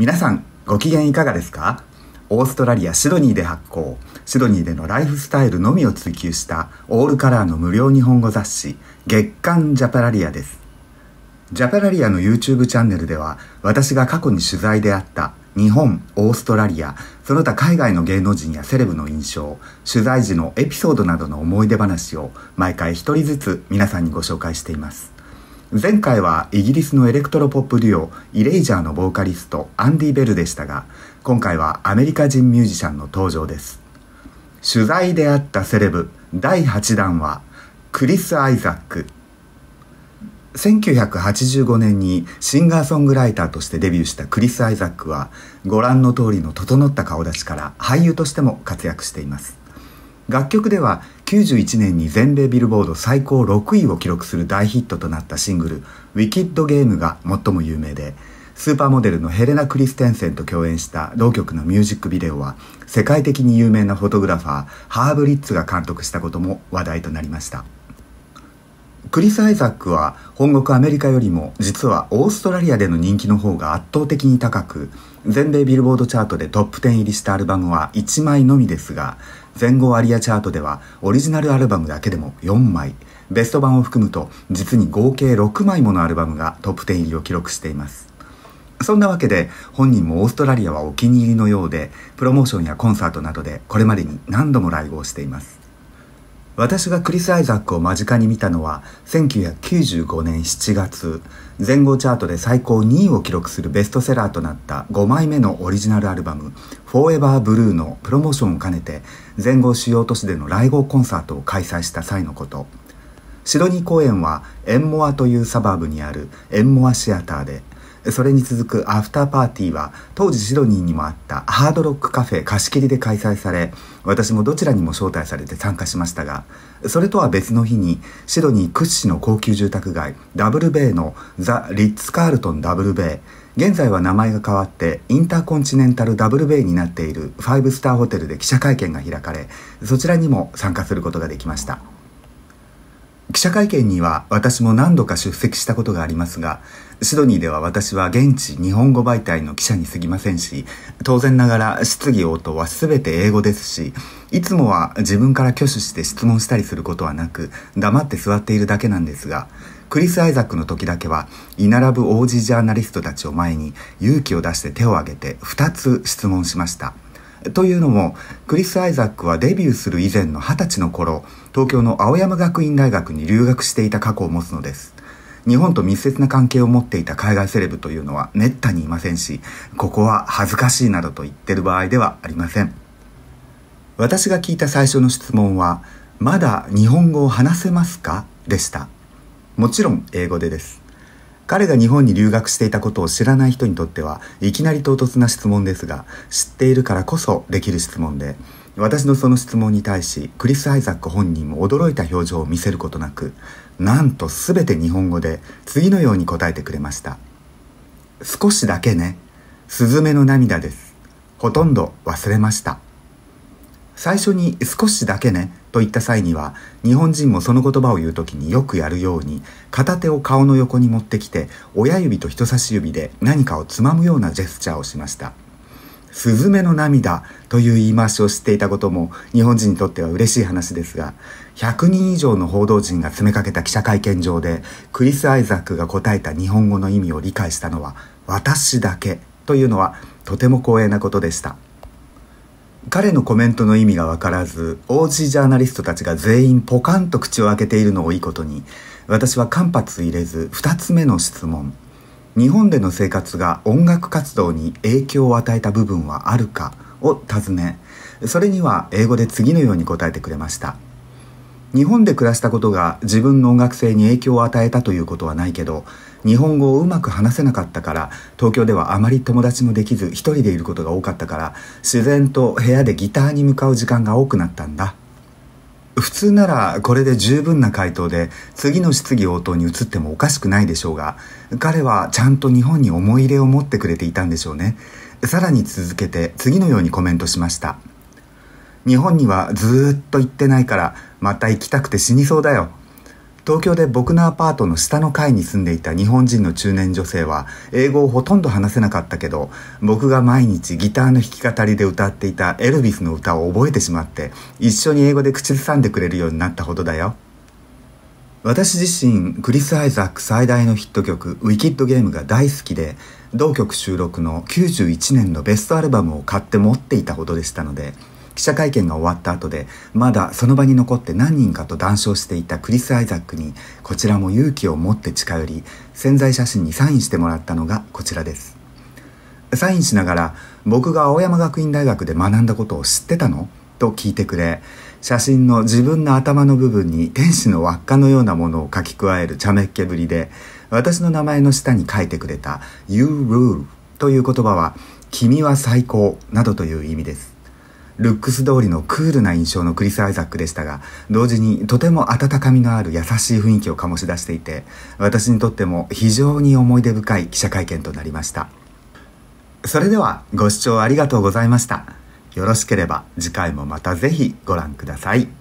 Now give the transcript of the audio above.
皆さんご機嫌いかがですかオーストラリア・シドニーで発行シドニーでのライフスタイルのみを追求したオールカラーの無料日本語雑誌月刊ジャパラリアですジャパラリアの YouTube チャンネルでは私が過去に取材であった日本、オーストラリア、その他海外の芸能人やセレブの印象、取材時のエピソードなどの思い出話を毎回一人ずつ皆さんにご紹介しています。前回はイギリスのエレクトロポップデュオイレイジャーのボーカリストアンディ・ベルでしたが今回はアメリカ人ミュージシャンの登場です取材であったセレブ第8弾はクリス・アイザック1985年にシンガーソングライターとしてデビューしたクリス・アイザックはご覧の通りの整った顔立ちから俳優としても活躍しています楽曲では91年に全米ビルボード最高6位を記録する大ヒットとなったシングル「ウィキッド・ゲーム」が最も有名でスーパーモデルのヘレナ・クリステンセンと共演した同曲のミュージックビデオは世界的に有名なフォトグラファーハーブ・リッツが監督したことも話題となりました。クリス・アイザックは本国アメリカよりも実はオーストラリアでの人気の方が圧倒的に高く全米ビルボードチャートでトップ10入りしたアルバムは1枚のみですが前後アリアチャートではオリジナルアルバムだけでも4枚ベスト版を含むと実に合計6枚ものアルバムがトップ10入りを記録していますそんなわけで本人もオーストラリアはお気に入りのようでプロモーションやコンサートなどでこれまでに何度もライブをしています私がクリス・アイザックを間近に見たのは1995年7月前後チャートで最高2位を記録するベストセラーとなった5枚目のオリジナルアルバム「フォーエバーブルーのプロモーションを兼ねて前後主要都市での来合コンサートを開催した際のことシドニー公演はエンモアというサバーブにあるエンモアシアターでそれに続くアフターパーティーは当時シドニーにもあったハードロックカフェ貸し切りで開催され私もどちらにも招待されて参加しましたがそれとは別の日にシドニー屈指の高級住宅街ダブルベイのザ・リッツ・カールトンダブルベイ現在は名前が変わってインターコンチネンタルダブルベイになっている5スターホテルで記者会見が開かれそちらにも参加することができました。記者会見には私も何度か出席したことがありますが、シドニーでは私は現地日本語媒体の記者に過ぎませんし、当然ながら質疑応答は全て英語ですし、いつもは自分から挙手して質問したりすることはなく、黙って座っているだけなんですが、クリス・アイザックの時だけは、居並ぶ王子ジャーナリストたちを前に勇気を出して手を挙げて2つ質問しました。というのもクリス・アイザックはデビューする以前の二十歳の頃東京の青山学院大学に留学していた過去を持つのです日本と密接な関係を持っていた海外セレブというのはめったにいませんしここは恥ずかしいなどと言ってる場合ではありません私が聞いた最初の質問は「まだ日本語を話せますか?」でしたもちろん英語でです彼が日本に留学していたことを知らない人にとってはいきなり唐突な質問ですが知っているからこそできる質問で私のその質問に対しクリス・アイザック本人も驚いた表情を見せることなくなんと全て日本語で次のように答えてくれました「少しだけねスズメの涙ですほとんど忘れました」最初に少しだけねと言った際には日本人もその言葉を言う時によくやるように片手を顔の横に持ってきて親指と人差し指で何かをつまむようなジェスチャーをしましたスズメの涙という言い回しを知っていたことも日本人にとっては嬉しい話ですが100人以上の報道陣が詰めかけた記者会見場でクリス・アイザックが答えた日本語の意味を理解したのは私だけというのはとても光栄なことでした。彼のコメントの意味がわからず、OG ジャーナリストたちが全員ポカンと口を開けているのをいいことに、私は間髪入れず、2つ目の質問。日本での生活が音楽活動に影響を与えた部分はあるかを尋ね、それには英語で次のように答えてくれました。日本で暮らしたことが自分の音楽性に影響を与えたということはないけど日本語をうまく話せなかったから東京ではあまり友達もできず一人でいることが多かったから自然と部屋でギターに向かう時間が多くなったんだ普通ならこれで十分な回答で次の質疑応答に移ってもおかしくないでしょうが彼はちゃんと日本に思い入れを持ってくれていたんでしょうねさらに続けて次のようにコメントしました「日本にはずっと行ってないからまた行きたくて死にそうだよ東京で僕のアパートの下の階に住んでいた日本人の中年女性は英語をほとんど話せなかったけど僕が毎日ギターの弾き語りで歌っていたエルヴィスの歌を覚えてしまって一緒に英語で口ずさんでくれるようになったほどだよ私自身クリス・アイザック最大のヒット曲「ウィキッド・ゲーム」が大好きで同曲収録の91年のベストアルバムを買って持っていたほどでしたので記者会見が終わった後でまだその場に残って何人かと談笑していたクリス・アイザックにこちらも勇気を持って近寄り宣材写真にサインしてもらったのがこちらですサインしながら僕が青山学院大学で学んだことを知ってたのと聞いてくれ写真の自分の頭の部分に天使の輪っかのようなものを書き加える茶目っ気ぶりで私の名前の下に書いてくれた「You Rule」という言葉は「君は最高」などという意味ですルックス通りのクールな印象のクリス・アイザックでしたが、同時にとても温かみのある優しい雰囲気を醸し出していて、私にとっても非常に思い出深い記者会見となりました。それではご視聴ありがとうございました。よろしければ次回もまたぜひご覧ください。